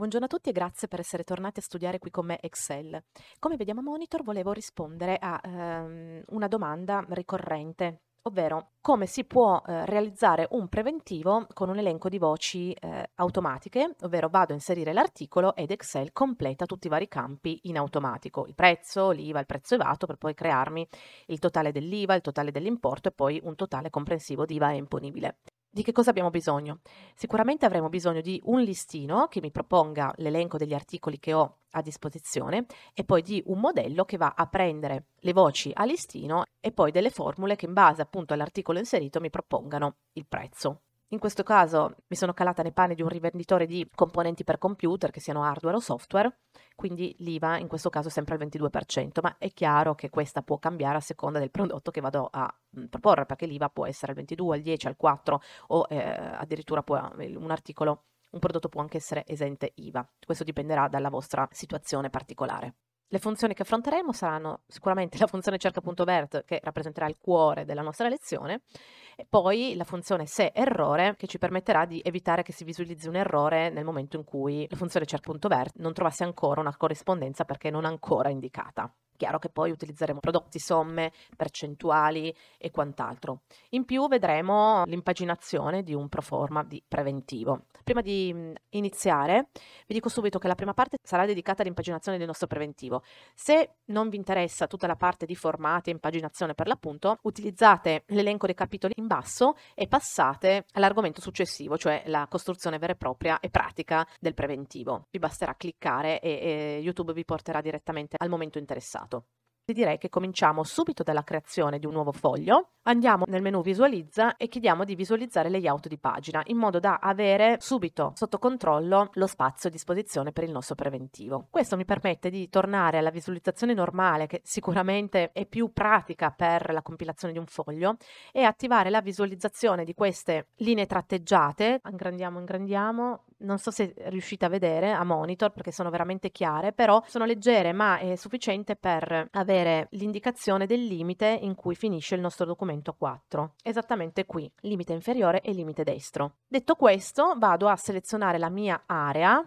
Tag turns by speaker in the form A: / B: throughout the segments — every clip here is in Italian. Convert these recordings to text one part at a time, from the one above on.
A: Buongiorno a tutti e grazie per essere tornati a studiare qui con me Excel. Come vediamo a monitor volevo rispondere a ehm, una domanda ricorrente, ovvero come si può eh, realizzare un preventivo con un elenco di voci eh, automatiche, ovvero vado a inserire l'articolo ed Excel completa tutti i vari campi in automatico, il prezzo, l'IVA, il prezzo evato per poi crearmi il totale dell'IVA, il totale dell'importo e poi un totale comprensivo di IVA e imponibile. Di che cosa abbiamo bisogno? Sicuramente avremo bisogno di un listino che mi proponga l'elenco degli articoli che ho a disposizione e poi di un modello che va a prendere le voci a listino e poi delle formule che in base appunto all'articolo inserito mi propongano il prezzo. In questo caso mi sono calata nei panni di un rivenditore di componenti per computer, che siano hardware o software, quindi l'IVA in questo caso è sempre al 22%, ma è chiaro che questa può cambiare a seconda del prodotto che vado a mm, proporre, perché l'IVA può essere al 22, al 10, al 4 o eh, addirittura può, eh, un articolo, un prodotto può anche essere esente IVA. Questo dipenderà dalla vostra situazione particolare le funzioni che affronteremo saranno sicuramente la funzione cerca.bert che rappresenterà il cuore della nostra lezione e poi la funzione se errore che ci permetterà di evitare che si visualizzi un errore nel momento in cui la funzione cerca.bert non trovasse ancora una corrispondenza perché non ancora indicata. Chiaro che poi utilizzeremo prodotti, somme, percentuali e quant'altro. In più vedremo l'impaginazione di un proforma di preventivo Prima di mm, iniziare, vi dico subito che la prima parte sarà dedicata all'impaginazione del nostro preventivo. Se non vi interessa tutta la parte di formati e impaginazione per l'appunto, utilizzate l'elenco dei capitoli in basso e passate all'argomento successivo, cioè la costruzione vera e propria e pratica del preventivo. Vi basterà cliccare e, e YouTube vi porterà direttamente al momento interessato. Ti direi che cominciamo subito dalla creazione di un nuovo foglio, andiamo nel menu visualizza e chiediamo di visualizzare layout di pagina in modo da avere subito sotto controllo lo spazio a disposizione per il nostro preventivo. Questo mi permette di tornare alla visualizzazione normale che sicuramente è più pratica per la compilazione di un foglio e attivare la visualizzazione di queste linee tratteggiate, ingrandiamo, ingrandiamo, non so se riuscite a vedere a monitor perché sono veramente chiare, però sono leggere ma è sufficiente per avere l'indicazione del limite in cui finisce il nostro documento 4, esattamente qui, limite inferiore e limite destro. Detto questo vado a selezionare la mia area,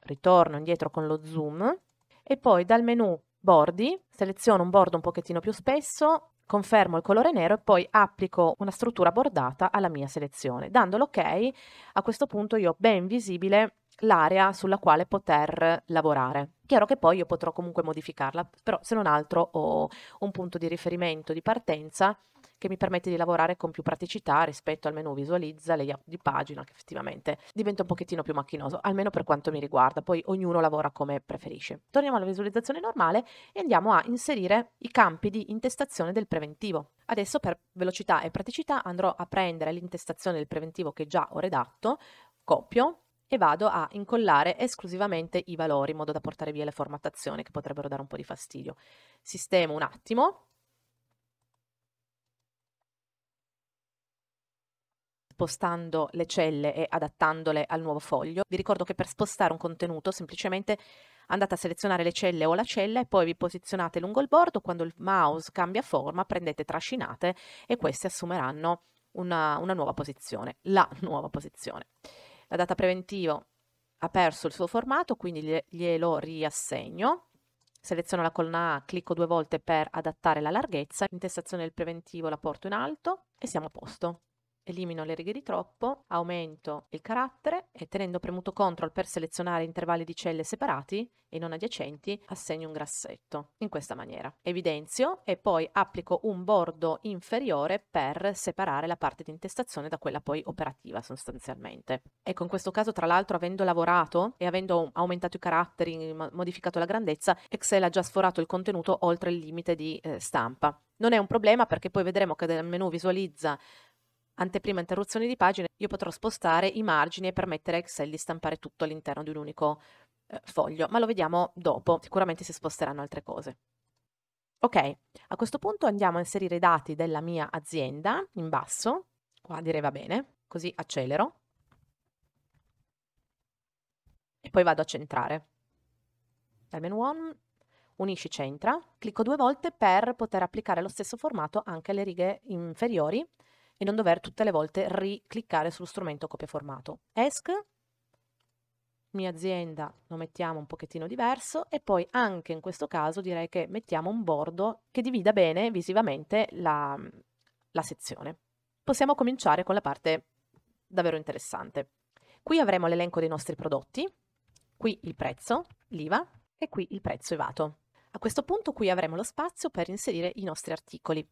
A: ritorno indietro con lo zoom e poi dal menu bordi seleziono un bordo un pochettino più spesso, confermo il colore nero e poi applico una struttura bordata alla mia selezione. Dando l'ok, a questo punto io ho ben visibile l'area sulla quale poter lavorare. Chiaro che poi io potrò comunque modificarla, però se non altro ho un punto di riferimento di partenza che mi permette di lavorare con più praticità rispetto al menu visualizza, layout di pagina, che effettivamente diventa un pochettino più macchinoso, almeno per quanto mi riguarda, poi ognuno lavora come preferisce. Torniamo alla visualizzazione normale e andiamo a inserire i campi di intestazione del preventivo. Adesso per velocità e praticità andrò a prendere l'intestazione del preventivo che già ho redatto, copio e vado a incollare esclusivamente i valori in modo da portare via le formattazioni che potrebbero dare un po' di fastidio. Sistemo un attimo spostando le celle e adattandole al nuovo foglio. Vi ricordo che per spostare un contenuto semplicemente andate a selezionare le celle o la cella e poi vi posizionate lungo il bordo, quando il mouse cambia forma prendete trascinate e queste assumeranno una, una nuova posizione, la nuova posizione. La data preventivo ha perso il suo formato, quindi glielo riassegno. Seleziono la colonna A, clicco due volte per adattare la larghezza, intestazione del preventivo la porto in alto e siamo a posto. Elimino le righe di troppo, aumento il carattere e tenendo premuto CTRL per selezionare intervalli di celle separati e non adiacenti, assegno un grassetto in questa maniera. Evidenzio e poi applico un bordo inferiore per separare la parte di intestazione da quella poi operativa sostanzialmente. Ecco, in questo caso tra l'altro avendo lavorato e avendo aumentato i caratteri, modificato la grandezza, Excel ha già sforato il contenuto oltre il limite di eh, stampa. Non è un problema perché poi vedremo che nel menu visualizza anteprima interruzione di pagine, io potrò spostare i margini e permettere a Excel di stampare tutto all'interno di un unico eh, foglio, ma lo vediamo dopo, sicuramente si sposteranno altre cose. Ok, a questo punto andiamo a inserire i dati della mia azienda in basso, qua direi va bene, così accelero e poi vado a centrare. Dal menu on unisci centra, clicco due volte per poter applicare lo stesso formato anche alle righe inferiori e non dover tutte le volte ricliccare sullo strumento copia formato. ESC, mia azienda lo mettiamo un pochettino diverso e poi anche in questo caso direi che mettiamo un bordo che divida bene visivamente la, la sezione. Possiamo cominciare con la parte davvero interessante. Qui avremo l'elenco dei nostri prodotti, qui il prezzo, l'IVA e qui il prezzo evato. A questo punto qui avremo lo spazio per inserire i nostri articoli.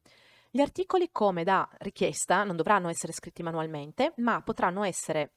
A: Gli articoli come da richiesta non dovranno essere scritti manualmente, ma potranno essere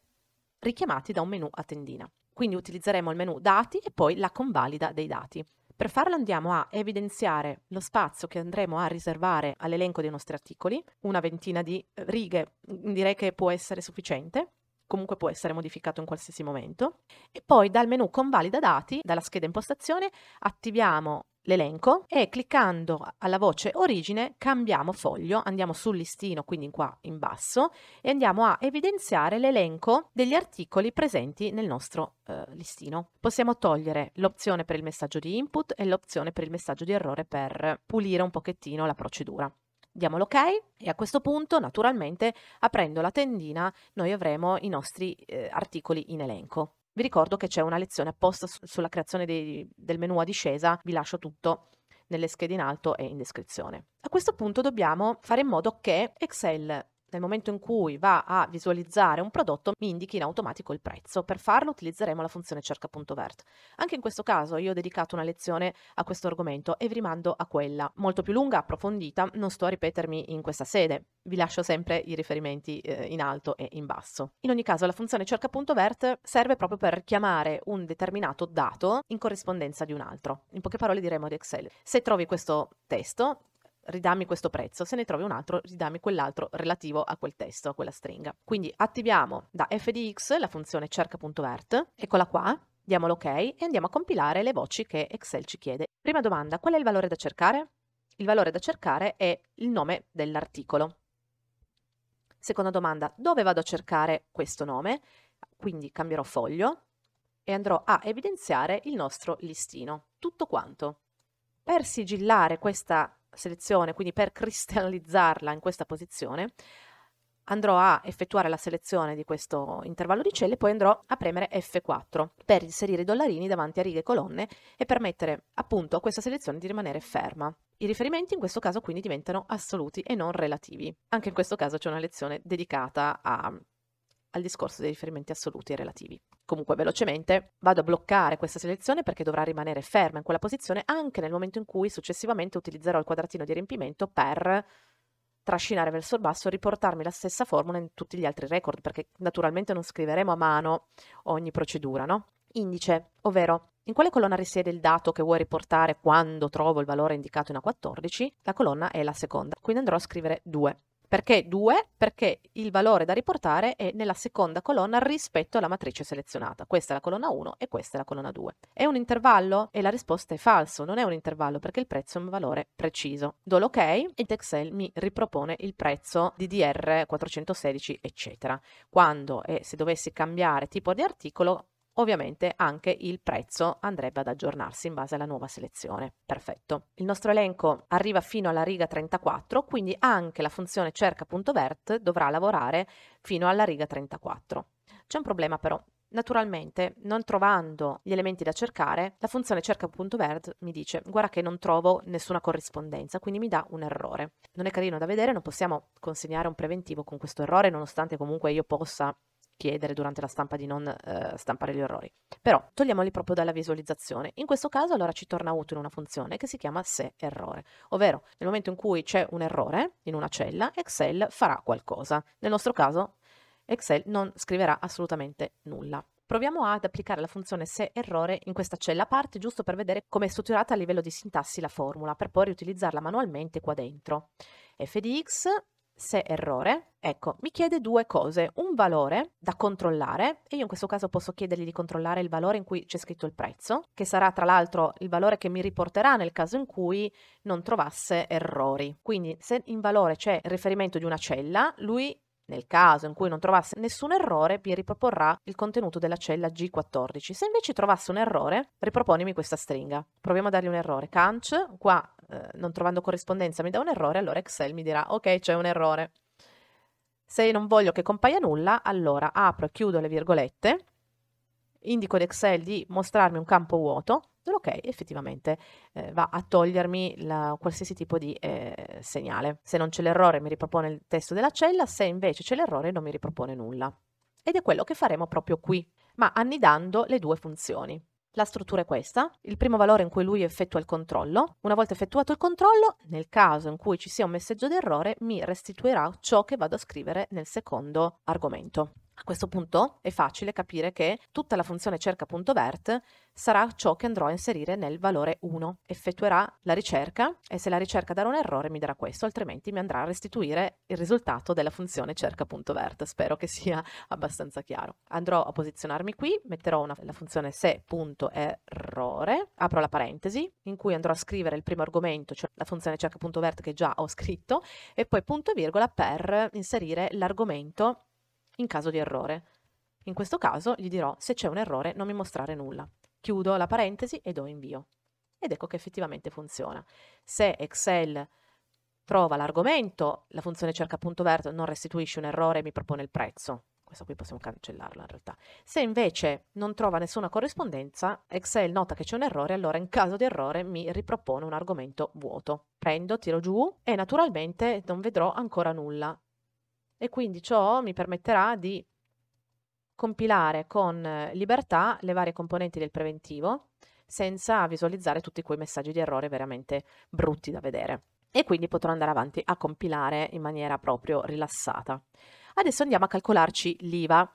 A: richiamati da un menu a tendina. Quindi utilizzeremo il menu dati e poi la convalida dei dati. Per farlo andiamo a evidenziare lo spazio che andremo a riservare all'elenco dei nostri articoli, una ventina di eh, righe mm, direi che può essere sufficiente, comunque può essere modificato in qualsiasi momento, e poi dal menu convalida dati, dalla scheda impostazione, attiviamo l'elenco e cliccando alla voce origine cambiamo foglio, andiamo sul listino, quindi qua in basso, e andiamo a evidenziare l'elenco degli articoli presenti nel nostro eh, listino. Possiamo togliere l'opzione per il messaggio di input e l'opzione per il messaggio di errore per pulire un pochettino la procedura. Diamo l'ok ok e a questo punto naturalmente aprendo la tendina noi avremo i nostri eh, articoli in elenco. Vi ricordo che c'è una lezione apposta su- sulla creazione dei- del menu a discesa, vi lascio tutto nelle schede in alto e in descrizione. A questo punto dobbiamo fare in modo che Excel nel momento in cui va a visualizzare un prodotto, mi indichi in automatico il prezzo. Per farlo utilizzeremo la funzione cerca.vert. Anche in questo caso io ho dedicato una lezione a questo argomento e vi rimando a quella, molto più lunga, approfondita, non sto a ripetermi in questa sede. Vi lascio sempre i riferimenti eh, in alto e in basso. In ogni caso la funzione cerca.vert serve proprio per chiamare un determinato dato in corrispondenza di un altro. In poche parole diremo di Excel. Se trovi questo testo, ridammi questo prezzo, se ne trovi un altro, ridammi quell'altro relativo a quel testo, a quella stringa. Quindi attiviamo da fdx la funzione cerca.vert, eccola qua, diamo l'ok e andiamo a compilare le voci che Excel ci chiede. Prima domanda, qual è il valore da cercare? Il valore da cercare è il nome dell'articolo. Seconda domanda, dove vado a cercare questo nome? Quindi cambierò foglio e andrò a evidenziare il nostro listino, tutto quanto. Per sigillare questa selezione, quindi per cristallizzarla in questa posizione, andrò a effettuare la selezione di questo intervallo di celle e poi andrò a premere F4 per inserire i dollarini davanti a righe e colonne e permettere appunto a questa selezione di rimanere ferma. I riferimenti in questo caso quindi diventano assoluti e non relativi. Anche in questo caso c'è una lezione dedicata a, al discorso dei riferimenti assoluti e relativi. Comunque velocemente vado a bloccare questa selezione perché dovrà rimanere ferma in quella posizione anche nel momento in cui successivamente utilizzerò il quadratino di riempimento per trascinare verso il basso e riportarmi la stessa formula in tutti gli altri record perché naturalmente non scriveremo a mano ogni procedura, no? Indice, ovvero in quale colonna risiede il dato che vuoi riportare quando trovo il valore indicato in A14? La colonna è la seconda, quindi andrò a scrivere 2. Perché 2? Perché il valore da riportare è nella seconda colonna rispetto alla matrice selezionata. Questa è la colonna 1 e questa è la colonna 2. È un intervallo? E la risposta è falso, non è un intervallo perché il prezzo è un valore preciso. Do l'ok ed Excel mi ripropone il prezzo DDR 416 eccetera. Quando e eh, se dovessi cambiare tipo di articolo Ovviamente anche il prezzo andrebbe ad aggiornarsi in base alla nuova selezione. Perfetto. Il nostro elenco arriva fino alla riga 34, quindi anche la funzione cerca.vert dovrà lavorare fino alla riga 34. C'è un problema però. Naturalmente, non trovando gli elementi da cercare, la funzione cerca.vert mi dice guarda che non trovo nessuna corrispondenza, quindi mi dà un errore. Non è carino da vedere, non possiamo consegnare un preventivo con questo errore, nonostante comunque io possa chiedere durante la stampa di non eh, stampare gli errori. Però togliamoli proprio dalla visualizzazione. In questo caso allora ci torna utile una funzione che si chiama se errore, ovvero nel momento in cui c'è un errore in una cella, Excel farà qualcosa. Nel nostro caso Excel non scriverà assolutamente nulla. Proviamo ad applicare la funzione se errore in questa cella a parte, giusto per vedere come è strutturata a livello di sintassi la formula, per poi riutilizzarla manualmente qua dentro. f di x se errore, ecco, mi chiede due cose, un valore da controllare, e io in questo caso posso chiedergli di controllare il valore in cui c'è scritto il prezzo, che sarà tra l'altro il valore che mi riporterà nel caso in cui non trovasse errori. Quindi se in valore c'è il riferimento di una cella, lui nel caso in cui non trovasse nessun errore, mi riproporrà il contenuto della cella G14. Se invece trovasse un errore, riproponimi questa stringa. Proviamo a dargli un errore. Canc, qua eh, non trovando corrispondenza mi dà un errore, allora Excel mi dirà ok c'è un errore. Se non voglio che compaia nulla, allora apro e chiudo le virgolette indico l'Excel di mostrarmi un campo vuoto, ok, effettivamente eh, va a togliermi la, qualsiasi tipo di eh, segnale. Se non c'è l'errore mi ripropone il testo della cella, se invece c'è l'errore non mi ripropone nulla. Ed è quello che faremo proprio qui, ma annidando le due funzioni. La struttura è questa, il primo valore in cui lui effettua il controllo. Una volta effettuato il controllo, nel caso in cui ci sia un messaggio d'errore, mi restituirà ciò che vado a scrivere nel secondo argomento. A questo punto è facile capire che tutta la funzione cerca.vert sarà ciò che andrò a inserire nel valore 1. Effettuerà la ricerca e se la ricerca darà un errore mi darà questo, altrimenti mi andrà a restituire il risultato della funzione cerca.vert. Spero che sia abbastanza chiaro. Andrò a posizionarmi qui, metterò una, la funzione se.errore, apro la parentesi in cui andrò a scrivere il primo argomento, cioè la funzione cerca.vert che già ho scritto, e poi punto e virgola per inserire l'argomento in caso di errore. In questo caso gli dirò se c'è un errore non mi mostrare nulla. Chiudo la parentesi e do invio. Ed ecco che effettivamente funziona. Se Excel trova l'argomento, la funzione cerca punto verde non restituisce un errore e mi propone il prezzo. Questo qui possiamo cancellarlo in realtà. Se invece non trova nessuna corrispondenza, Excel nota che c'è un errore, allora in caso di errore mi ripropone un argomento vuoto. Prendo, tiro giù e naturalmente non vedrò ancora nulla e quindi ciò mi permetterà di compilare con eh, libertà le varie componenti del preventivo senza visualizzare tutti quei messaggi di errore veramente brutti da vedere e quindi potrò andare avanti a compilare in maniera proprio rilassata. Adesso andiamo a calcolarci l'IVA.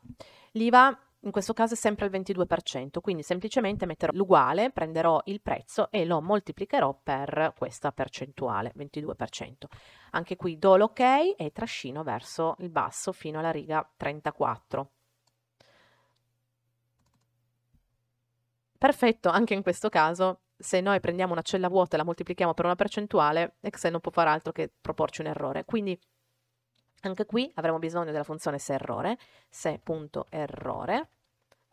A: L'IVA in questo caso è sempre il 22%, quindi semplicemente metterò l'uguale, prenderò il prezzo e lo moltiplicherò per questa percentuale, 22%. Anche qui do l'ok e trascino verso il basso fino alla riga 34. Perfetto, anche in questo caso se noi prendiamo una cella vuota e la moltiplichiamo per una percentuale, Excel non può fare altro che proporci un errore. Quindi anche qui avremo bisogno della funzione se errore, se.errore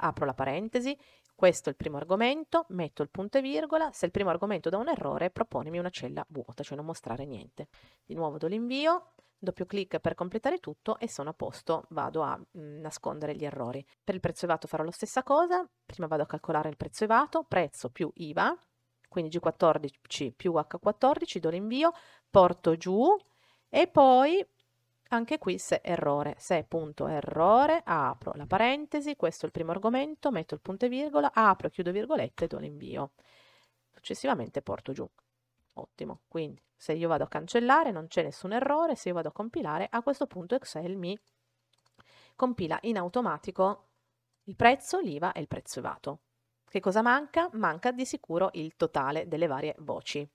A: apro la parentesi, questo è il primo argomento, metto il punto e virgola, se il primo argomento dà un errore proponimi una cella vuota, cioè non mostrare niente. Di nuovo do l'invio, doppio clic per completare tutto e sono a posto, vado a mh, mm, nascondere gli errori. Per il prezzo evato farò la stessa cosa, prima vado a calcolare il prezzo evato, prezzo più IVA, quindi G14 più H14, do l'invio, porto giù e poi anche qui se errore, se punto errore, apro la parentesi, questo è il primo argomento, metto il punto e virgola, apro, chiudo virgolette e do l'invio. Successivamente porto giù. Ottimo, quindi se io vado a cancellare non c'è nessun errore, se io vado a compilare a questo punto Excel mi compila in automatico il prezzo, l'IVA e il prezzo evato. Che cosa manca? Manca di sicuro il totale delle varie voci.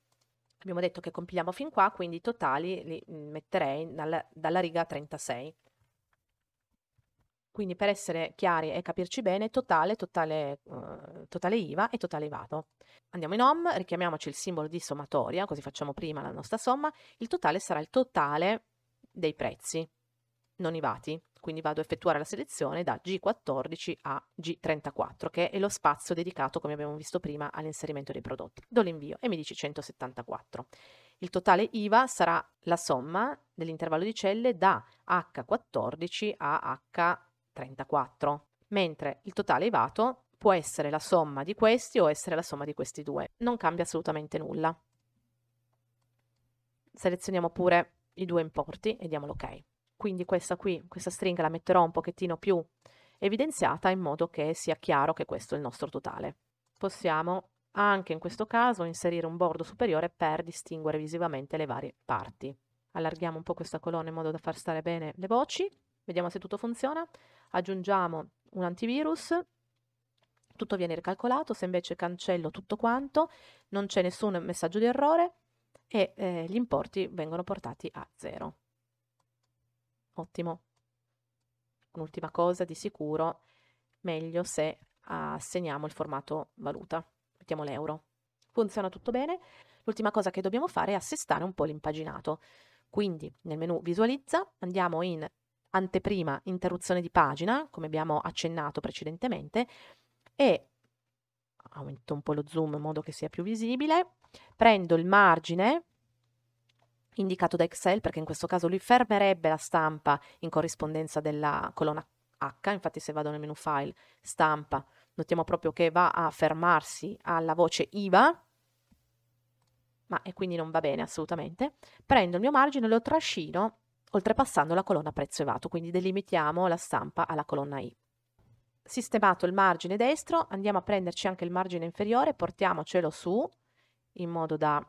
A: Abbiamo detto che compiliamo fin qua, quindi i totali li mm, metterei dalla, dalla riga 36. Quindi per essere chiari e capirci bene, totale, totale, uh, totale IVA e totale IVATO. Andiamo in home, richiamiamoci il simbolo di sommatoria, così facciamo prima la nostra somma. Il totale sarà il totale dei prezzi non IVATI quindi vado a effettuare la selezione da G14 a G34, che è lo spazio dedicato, come abbiamo visto prima, all'inserimento dei prodotti. Do l'invio e mi dice 174. Il totale IVA sarà la somma dell'intervallo di celle da H14 a H34, mentre il totale IVATO può essere la somma di questi o essere la somma di questi due. Non cambia assolutamente nulla. Selezioniamo pure i due importi e diamo l'ok quindi questa qui, questa stringa la metterò un pochettino più evidenziata in modo che sia chiaro che questo è il nostro totale. Possiamo anche in questo caso inserire un bordo superiore per distinguere visivamente le varie parti. Allarghiamo un po' questa colonna in modo da far stare bene le voci, vediamo se tutto funziona, aggiungiamo un antivirus, tutto viene ricalcolato, se invece cancello tutto quanto non c'è nessun messaggio di errore e eh, gli importi vengono portati a zero. Ottimo. Un'ultima cosa di sicuro, meglio se assegniamo il formato valuta, mettiamo l'euro. Funziona tutto bene. L'ultima cosa che dobbiamo fare è assestare un po' l'impaginato. Quindi nel menu visualizza andiamo in anteprima interruzione di pagina, come abbiamo accennato precedentemente, e aumento un po' lo zoom in modo che sia più visibile, prendo il margine indicato da Excel perché in questo caso lui fermerebbe la stampa in corrispondenza della colonna H, infatti se vado nel menu file stampa notiamo proprio che va a fermarsi alla voce IVA, ma e quindi non va bene assolutamente, prendo il mio margine e lo trascino oltrepassando la colonna prezzo evato, quindi delimitiamo la stampa alla colonna I. Sistemato il margine destro, andiamo a prenderci anche il margine inferiore, portiamocelo su in modo da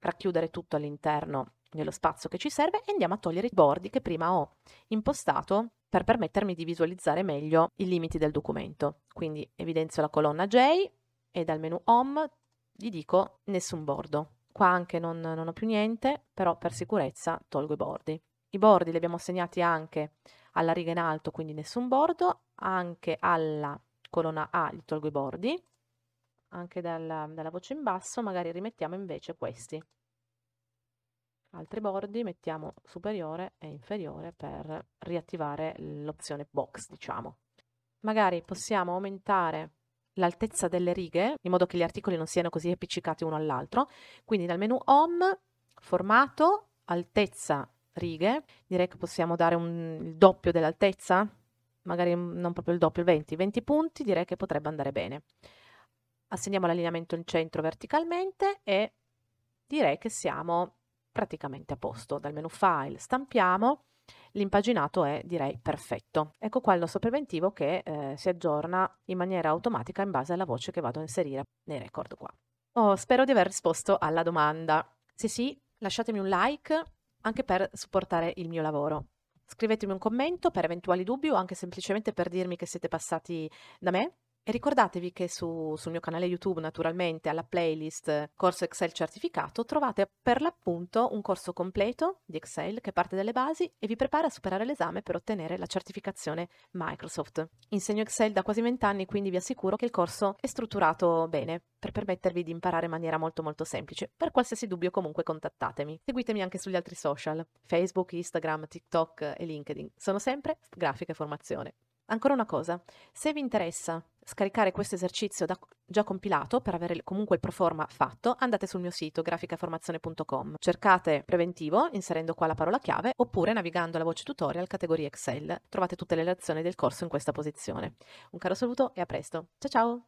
A: racchiudere tutto all'interno dello spazio che ci serve e andiamo a togliere i bordi che prima ho impostato per permettermi di visualizzare meglio i limiti del documento. Quindi evidenzio la colonna J e dal menu Home gli dico nessun bordo. Qua anche non, non ho più niente, però per sicurezza tolgo i bordi. I bordi li abbiamo assegnati anche alla riga in alto, quindi nessun bordo, anche alla colonna A gli tolgo i bordi anche dalla, dalla voce in basso, magari rimettiamo invece questi. Altri bordi mettiamo superiore e inferiore per riattivare l'opzione box, diciamo. Magari possiamo aumentare l'altezza delle righe, in modo che gli articoli non siano così appiccicati uno all'altro. Quindi dal menu Home, Formato, Altezza, Righe, direi che possiamo dare un, il doppio dell'altezza, magari non proprio il doppio, 20, 20 punti, direi che potrebbe andare bene assegniamo l'allineamento in centro verticalmente e direi che siamo praticamente a posto. Dal menu File stampiamo, l'impaginato è direi perfetto. Ecco qua il nostro preventivo che eh, si aggiorna in maniera automatica in base alla voce che vado a inserire nei record qua. Oh, spero di aver risposto alla domanda. Se sì, lasciatemi un like anche per supportare il mio lavoro. Scrivetemi un commento per eventuali dubbi o anche semplicemente per dirmi che siete passati da me e ricordatevi che su, sul mio canale YouTube, naturalmente, alla playlist Corso Excel certificato, trovate per l'appunto un corso completo di Excel che parte dalle basi e vi prepara a superare l'esame per ottenere la certificazione Microsoft. Insegno Excel da quasi vent'anni, quindi vi assicuro che il corso è strutturato bene per permettervi di imparare in maniera molto molto semplice. Per qualsiasi dubbio comunque contattatemi. Seguitemi anche sugli altri social, Facebook, Instagram, TikTok e LinkedIn. Sono sempre Grafica e Formazione. Ancora una cosa, se vi interessa scaricare questo esercizio da, già compilato per avere comunque il proforma fatto, andate sul mio sito graficaformazione.com, cercate preventivo inserendo qua la parola chiave oppure navigando alla voce tutorial categoria Excel. Trovate tutte le lezioni del corso in questa posizione. Un caro saluto e a presto. Ciao ciao!